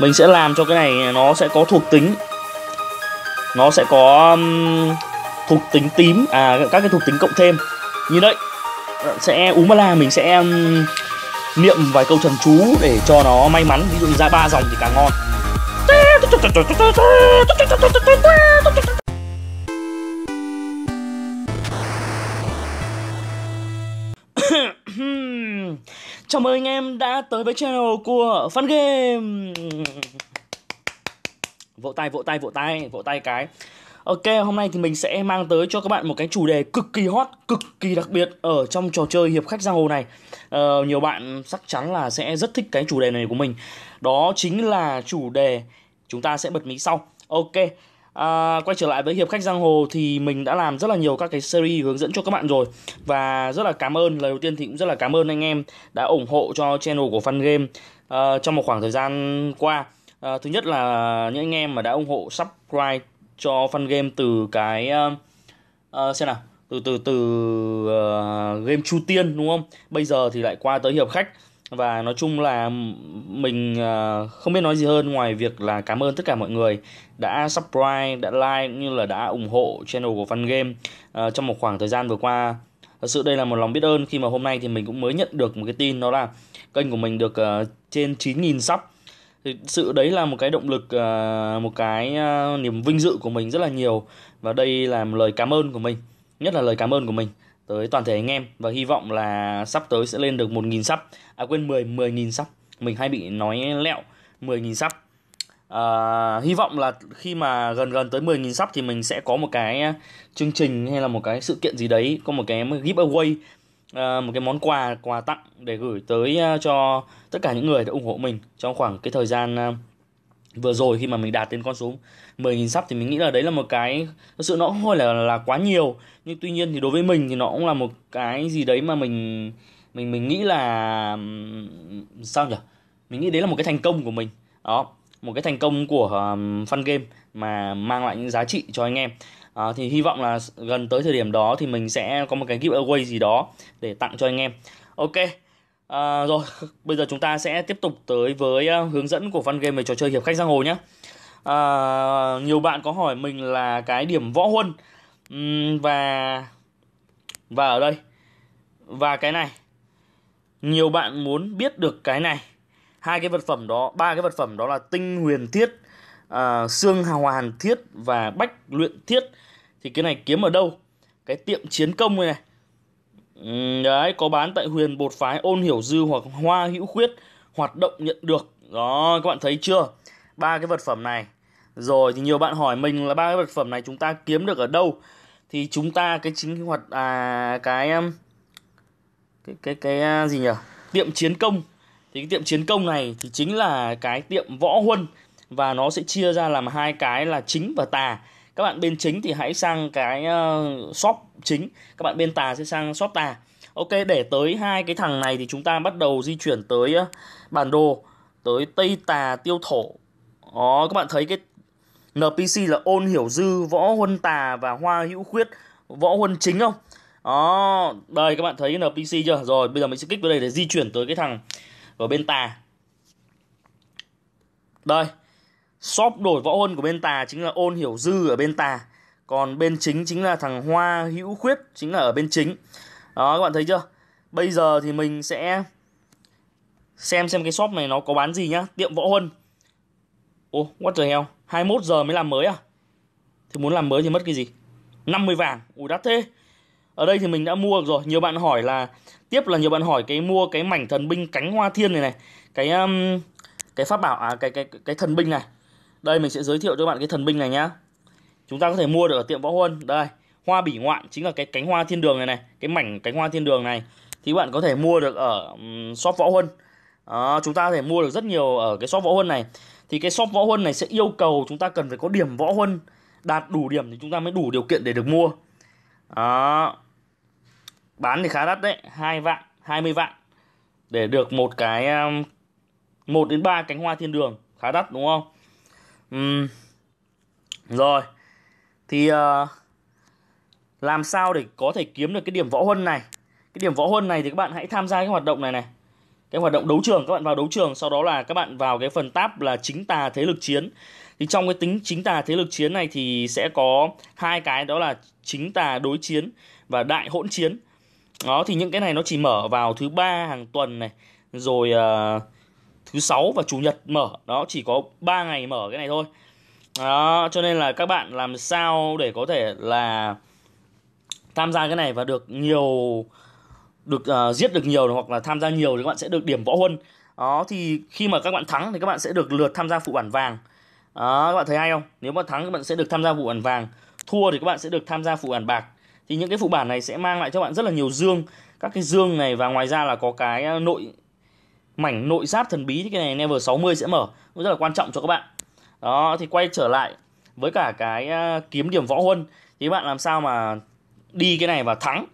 mình sẽ làm cho cái này nó sẽ có thuộc tính nó sẽ có um, thuộc tính tím à các cái thuộc tính cộng thêm như đấy sẽ uống la mình sẽ um, niệm vài câu thần chú để cho nó may mắn ví dụ ra ba dòng thì càng ngon Chào mừng anh em đã tới với channel của Fun Game Vỗ tay, vỗ tay, vỗ tay, vỗ tay cái Ok, hôm nay thì mình sẽ mang tới cho các bạn một cái chủ đề cực kỳ hot, cực kỳ đặc biệt ở trong trò chơi hiệp khách giang hồ này. Ờ, nhiều bạn chắc chắn là sẽ rất thích cái chủ đề này của mình. Đó chính là chủ đề chúng ta sẽ bật mí sau. Ok, À, quay trở lại với hiệp khách giang hồ thì mình đã làm rất là nhiều các cái series hướng dẫn cho các bạn rồi và rất là cảm ơn lời đầu tiên thì cũng rất là cảm ơn anh em đã ủng hộ cho channel của Fun Game uh, trong một khoảng thời gian qua uh, thứ nhất là những anh em mà đã ủng hộ subscribe cho Fun Game từ cái uh, uh, xem nào từ từ từ uh, game Chu Tiên đúng không bây giờ thì lại qua tới hiệp khách và nói chung là mình à, không biết nói gì hơn ngoài việc là cảm ơn tất cả mọi người đã subscribe, đã like cũng như là đã ủng hộ channel của Fun Game à, trong một khoảng thời gian vừa qua. Thật sự đây là một lòng biết ơn khi mà hôm nay thì mình cũng mới nhận được một cái tin đó là kênh của mình được à, trên 9.000 sub. Thì sự đấy là một cái động lực, một cái niềm vinh dự của mình rất là nhiều và đây là một lời cảm ơn của mình, nhất là lời cảm ơn của mình tới toàn thể anh em và hy vọng là sắp tới sẽ lên được 1.000 sắp à quên 10 10.000 sắp mình hay bị nói lẹo 10.000 sắp à, hy vọng là khi mà gần gần tới 10.000 sắp thì mình sẽ có một cái chương trình hay là một cái sự kiện gì đấy có một cái giveaway À, một cái món quà quà tặng để gửi tới à, cho tất cả những người đã ủng hộ mình trong khoảng cái thời gian à, vừa rồi khi mà mình đạt đến con số 10.000 sắp thì mình nghĩ là đấy là một cái thực sự nó không hơi là là quá nhiều nhưng tuy nhiên thì đối với mình thì nó cũng là một cái gì đấy mà mình mình mình nghĩ là sao nhỉ mình nghĩ đấy là một cái thành công của mình đó một cái thành công của um, fun game mà mang lại những giá trị cho anh em à, thì hy vọng là gần tới thời điểm đó thì mình sẽ có một cái giveaway gì đó để tặng cho anh em ok À, rồi, bây giờ chúng ta sẽ tiếp tục tới với à, hướng dẫn của Văn Game về trò chơi hiệp khách giang hồ nhé. À, nhiều bạn có hỏi mình là cái điểm võ huân và và ở đây và cái này nhiều bạn muốn biết được cái này hai cái vật phẩm đó ba cái vật phẩm đó là tinh huyền thiết à, xương hào hoàn thiết và bách luyện thiết thì cái này kiếm ở đâu cái tiệm chiến công này, này đấy có bán tại huyền bột phái ôn hiểu dư hoặc hoa hữu khuyết hoạt động nhận được đó các bạn thấy chưa ba cái vật phẩm này rồi thì nhiều bạn hỏi mình là ba cái vật phẩm này chúng ta kiếm được ở đâu thì chúng ta cái chính hoạt à cái um, cái cái cái à, gì nhỉ tiệm chiến công thì cái tiệm chiến công này thì chính là cái tiệm võ huân và nó sẽ chia ra làm hai cái là chính và tà các bạn bên chính thì hãy sang cái ờ, shop chính các bạn bên tà sẽ sang shop tà ok để tới hai cái thằng này thì chúng ta bắt đầu di chuyển tới ờ, bản đồ tới tây tà tiêu thổ đó các bạn thấy cái npc là ôn hiểu dư võ huân tà và hoa hữu khuyết võ huân chính không đó đây các bạn thấy cái npc chưa rồi bây giờ mình sẽ kích vào đây để di chuyển tới cái thằng ở bên tà đây shop đổi võ huân của bên tà chính là ôn hiểu dư ở bên tà còn bên chính chính là thằng hoa hữu khuyết chính là ở bên chính đó các bạn thấy chưa bây giờ thì mình sẽ xem xem cái shop này nó có bán gì nhá tiệm võ huân ô oh, what the hell 21 giờ mới làm mới à thì muốn làm mới thì mất cái gì 50 vàng ui đắt thế ở đây thì mình đã mua được rồi nhiều bạn hỏi là tiếp là nhiều bạn hỏi cái mua cái mảnh thần binh cánh hoa thiên này này cái um, cái pháp bảo à cái cái cái thần binh này đây mình sẽ giới thiệu cho các bạn cái thần binh này nhá. Chúng ta có thể mua được ở tiệm Võ Huân. Đây, hoa bỉ ngoạn chính là cái cánh hoa thiên đường này này, cái mảnh cánh hoa thiên đường này thì bạn có thể mua được ở shop Võ Huân. À, chúng ta có thể mua được rất nhiều ở cái shop Võ Huân này. Thì cái shop Võ Huân này sẽ yêu cầu chúng ta cần phải có điểm Võ Huân đạt đủ điểm thì chúng ta mới đủ điều kiện để được mua. À, bán thì khá đắt đấy, 2 vạn, 20 vạn để được một cái một đến ba cánh hoa thiên đường khá đắt đúng không uhm. rồi thì uh, làm sao để có thể kiếm được cái điểm võ huân này cái điểm võ huân này thì các bạn hãy tham gia cái hoạt động này này cái hoạt động đấu trường các bạn vào đấu trường sau đó là các bạn vào cái phần tab là chính tà thế lực chiến thì trong cái tính chính tà thế lực chiến này thì sẽ có hai cái đó là chính tà đối chiến và đại hỗn chiến đó thì những cái này nó chỉ mở vào thứ ba hàng tuần này rồi uh, thứ sáu và chủ nhật mở đó chỉ có 3 ngày mở cái này thôi đó cho nên là các bạn làm sao để có thể là tham gia cái này và được nhiều được uh, giết được nhiều hoặc là tham gia nhiều thì các bạn sẽ được điểm võ huân đó thì khi mà các bạn thắng thì các bạn sẽ được lượt tham gia phụ bản vàng đó, các bạn thấy hay không nếu mà thắng các bạn sẽ được tham gia phụ bản vàng thua thì các bạn sẽ được tham gia phụ bản bạc thì những cái phụ bản này sẽ mang lại cho bạn rất là nhiều dương các cái dương này và ngoài ra là có cái ờ, nội mảnh nội giáp thần bí cái này level 60 sẽ mở cũng rất là quan trọng cho các bạn đó thì quay trở lại với cả cái à, kiếm điểm võ huân thì các bạn làm sao mà đi cái này và thắng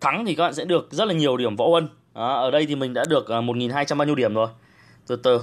thắng thì các bạn sẽ được rất là nhiều điểm võ huân đó, ở đây thì mình đã được 1.200 à, bao nhiêu điểm rồi từ từ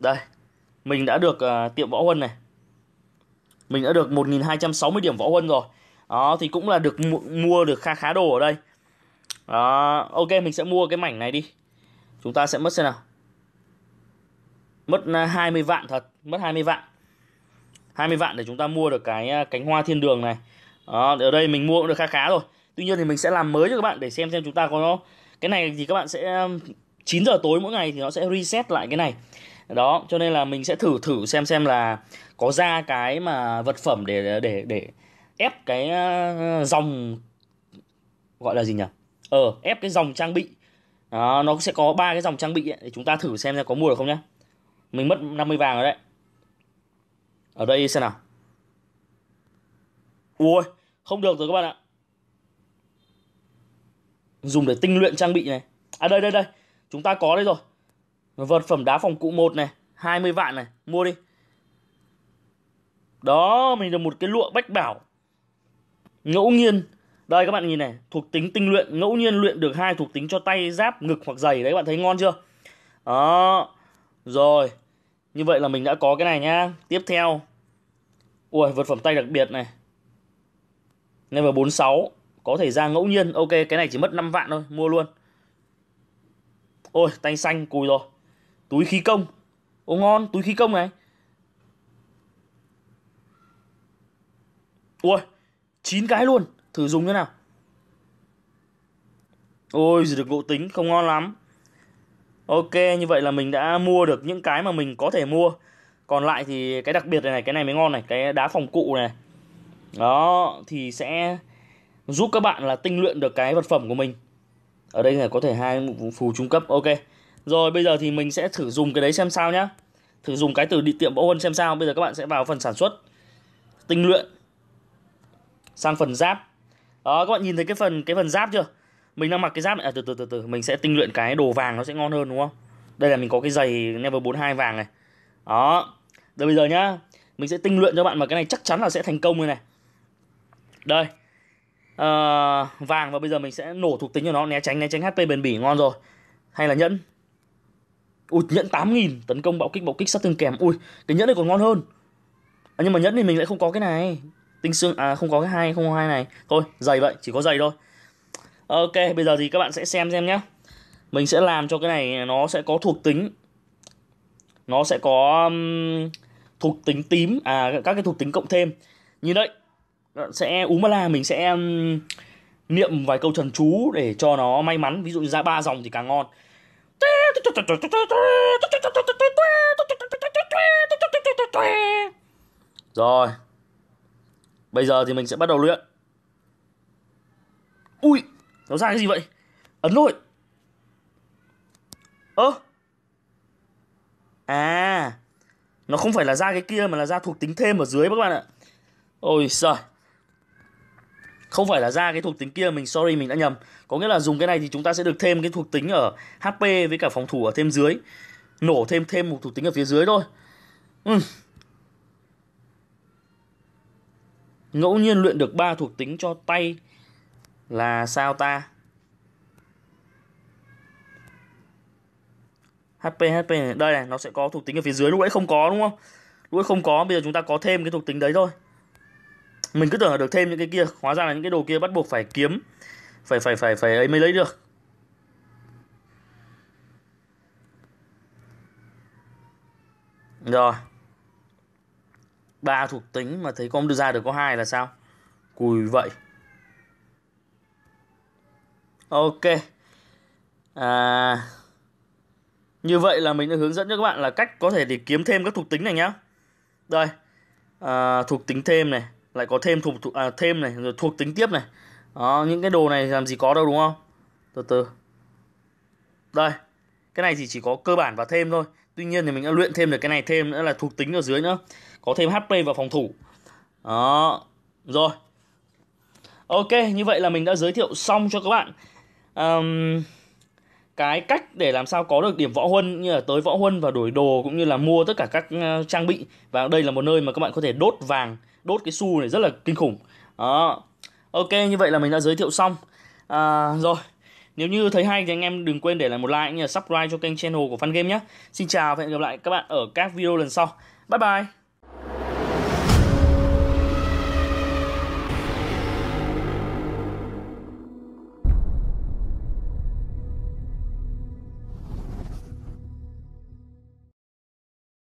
đây mình đã được uh, tiệm võ huân này mình đã được 1.260 điểm võ huân rồi đó thì cũng là được mua, được khá khá đồ ở đây đó ok mình sẽ mua cái mảnh này đi Chúng ta sẽ mất xem nào. Mất 20 à, vạn thật, mất 20 vạn. 20 vạn để chúng ta mua được cái à, cánh hoa thiên đường này. Đó, ở đây mình mua cũng được khá khá rồi. Tuy nhiên thì mình sẽ làm mới cho các bạn để xem xem chúng ta có nó. Cái này thì các bạn sẽ 9 à, giờ tối mỗi ngày thì nó sẽ reset lại cái này. Đó, cho nên là mình sẽ thử thử xem xem là có ra cái mà vật phẩm để để để ép cái dòng gọi là gì nhỉ? Ờ, ép cái dòng trang bị đó, nó sẽ có ba cái dòng trang bị ấy, để chúng ta thử xem có mua được không nhá mình mất 50 vàng rồi đấy ở đây xem nào ui không được rồi các bạn ạ dùng để tinh luyện trang bị này à đây đây đây chúng ta có đây rồi vật phẩm đá phòng cụ 1 này 20 vạn này mua đi đó mình được một cái lụa bách bảo ngẫu nhiên đây các bạn nhìn này, thuộc tính tinh luyện ngẫu nhiên luyện được hai thuộc tính cho tay, giáp, ngực hoặc giày đấy các bạn thấy ngon chưa? Đó. Rồi. Như vậy là mình đã có cái này nhá. Tiếp theo. Ui, vật phẩm tay đặc biệt này. Level 46 có thể ra ngẫu nhiên. Ok, cái này chỉ mất 5 vạn thôi, mua luôn. Ôi, tay xanh cùi rồi. Túi khí công. Ô ngon, túi khí công này. Ui, 9 cái luôn. Thử dùng thế nào Ôi được ngộ tính không ngon lắm Ok như vậy là mình đã mua được những cái mà mình có thể mua Còn lại thì cái đặc biệt này này Cái này mới ngon này Cái đá phòng cụ này Đó thì sẽ giúp các bạn là tinh luyện được cái vật phẩm của mình Ở đây là có thể hai phù trung cấp Ok Rồi bây giờ thì mình sẽ thử dùng cái đấy xem sao nhá Thử dùng cái từ đi tiệm bỗng huân xem sao Bây giờ các bạn sẽ vào phần sản xuất Tinh luyện Sang phần giáp đó các bạn nhìn thấy cái phần cái phần giáp chưa mình đang mặc cái giáp này à, từ từ từ từ mình sẽ tinh luyện cái đồ vàng nó sẽ ngon hơn đúng không đây là mình có cái giày level 42 vàng này đó rồi bây giờ nhá mình sẽ tinh luyện cho bạn mà cái này chắc chắn là sẽ thành công rồi này đây à, vàng và bây giờ mình sẽ nổ thuộc tính cho nó né tránh né tránh hp bền bỉ ngon rồi hay là nhẫn ui nhẫn 8.000 tấn công bạo kích bạo kích sát thương kèm ui cái nhẫn này còn ngon hơn à, nhưng mà nhẫn thì mình lại không có cái này tinh xương à không có cái hai không hai này thôi dày vậy chỉ có dày thôi ok bây giờ thì các bạn sẽ xem xem nhé mình sẽ làm cho cái này nó sẽ có thuộc tính nó sẽ có um, thuộc tính tím à các cái thuộc tính cộng thêm như đấy sẽ úm la mình sẽ um, niệm vài câu trần chú để cho nó may mắn ví dụ như ra ba dòng thì càng ngon rồi Bây giờ thì mình sẽ bắt đầu luyện. Ui, nó ra cái gì vậy? Ấn lỗi. Ơ. À, nó không phải là ra cái kia mà là ra thuộc tính thêm ở dưới các bạn ạ. Ôi giời. Không phải là ra cái thuộc tính kia mình sorry mình đã nhầm. Có nghĩa là dùng cái này thì chúng ta sẽ được thêm cái thuộc tính ở HP với cả phòng thủ ở thêm dưới. Nổ thêm thêm một thuộc tính ở phía dưới thôi. Ừ. Ngẫu nhiên luyện được ba thuộc tính cho tay là sao ta? HP HP này. đây này, nó sẽ có thuộc tính ở phía dưới lúc ấy không có đúng không? Lúc nãy không có, bây giờ chúng ta có thêm cái thuộc tính đấy thôi. Mình cứ tưởng là được thêm những cái kia, hóa ra là những cái đồ kia bắt buộc phải kiếm phải phải phải phải ấy mới lấy được. Rồi ba thuộc tính mà thấy con đưa ra được có hai là sao cùi vậy ok à, như vậy là mình đã hướng dẫn cho các bạn là cách có thể để kiếm thêm các thuộc tính này nhá đây à, thuộc tính thêm này lại có thêm thuộc, thuộc à, thêm này rồi thuộc tính tiếp này đó những cái đồ này làm gì có đâu đúng không từ từ đây cái này thì chỉ có cơ bản và thêm thôi tuy nhiên thì mình đã luyện thêm được cái này thêm nữa là thuộc tính ở dưới nữa có thêm HP và phòng thủ đó rồi ok như vậy là mình đã giới thiệu xong cho các bạn um, cái cách để làm sao có được điểm võ huân như là tới võ huân và đổi đồ cũng như là mua tất cả các ờ, trang bị và đây là một nơi mà các bạn có thể đốt vàng đốt cái xu này rất là kinh khủng đó ok như vậy là mình đã giới thiệu xong à, rồi nếu như thấy hay thì anh em đừng quên để lại một like cũng như là subscribe cho kênh channel của fan Game nhé. Xin chào và hẹn gặp lại các bạn ở các video lần sau. Bye bye!